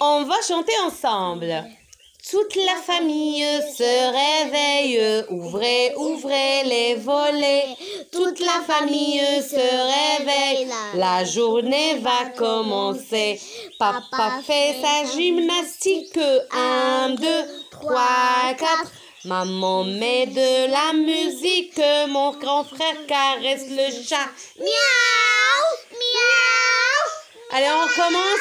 On va chanter ensemble. Toute la famille se réveille, ouvrez, ouvrez les volets. Toute la famille se réveille, la journée va commencer. Papa fait sa gymnastique, Un, deux, trois, quatre Maman met de la musique, mon grand frère caresse le chat. Miaou, miaou. Allez, on commence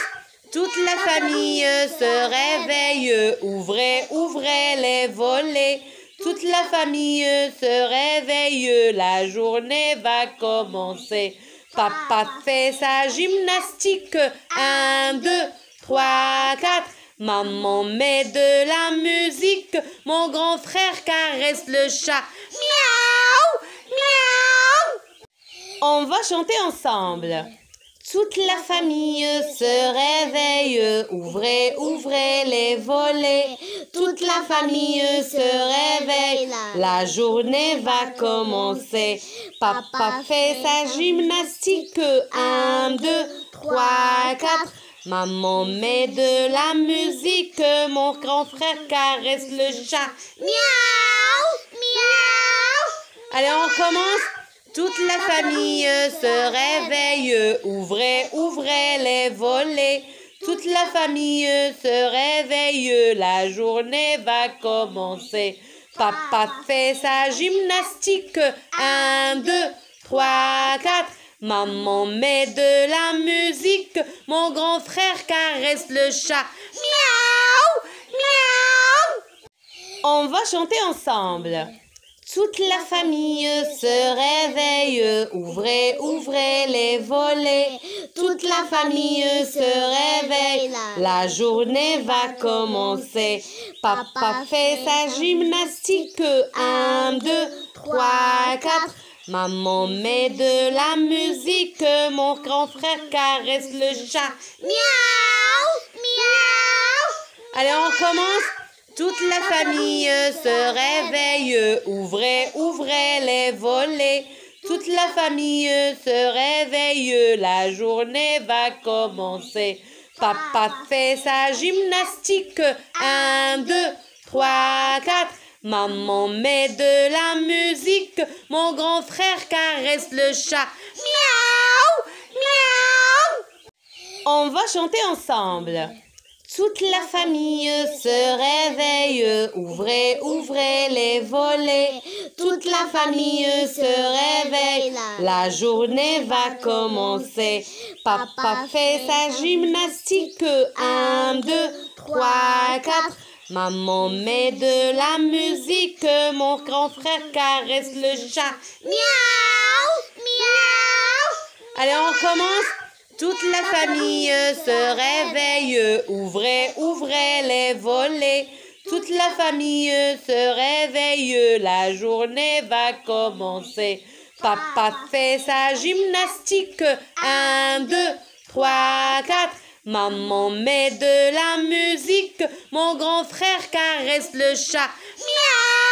toute la famille se réveille, ouvrez, ouvrez les volets. Toute la famille se réveille, la journée va commencer. Papa fait sa gymnastique, un, deux, trois, quatre. Maman met de la musique, mon grand frère caresse le chat. Miaou, miaou. On va chanter ensemble. Toute la famille se réveille, ouvrez, ouvrez les volets. Toute la famille se réveille, la journée va commencer. Papa fait sa gymnastique, un, deux, trois, quatre. Maman met de la musique, mon grand frère caresse le chat. Miaou, miaou. Allez, on commence. Toute la famille euh, se réveille, euh, ouvrez, ouvrez les volets. Toute la famille euh, se réveille, la journée va commencer. Papa fait sa gymnastique, un, deux, trois, quatre. Maman met de la musique, mon grand frère caresse le chat. Miaou, miaou. On va chanter ensemble. Toute la famille se réveille, ouvrez, ouvrez les volets. Toute la famille se réveille, la journée va commencer. Papa fait sa gymnastique, un, deux, trois, quatre. Maman met de la musique, mon grand frère caresse le chat. Miaou, miaou. Allez, on commence. Toute la famille se réveille, ouvrez, ouvrez les volets. Toute la famille se réveille, la journée va commencer. Papa fait sa gymnastique, un, deux, trois, quatre. Maman met de la musique, mon grand frère caresse le chat. Miaou, miaou. On va chanter ensemble. Toute la famille se réveille, ouvrez, ouvrez les volets. Toute la famille se réveille, la journée va commencer. Papa fait sa gymnastique, un, deux, trois, quatre. Maman met de la musique, mon grand frère caresse le chat. Miaou, miaou. Allez, on commence. Toute la famille se réveille, ouvrez, ouvrez les volets. Toute la famille se réveille, la journée va commencer. Papa fait sa gymnastique, un, deux, trois, quatre. Maman met de la musique, mon grand frère caresse le chat. Miaou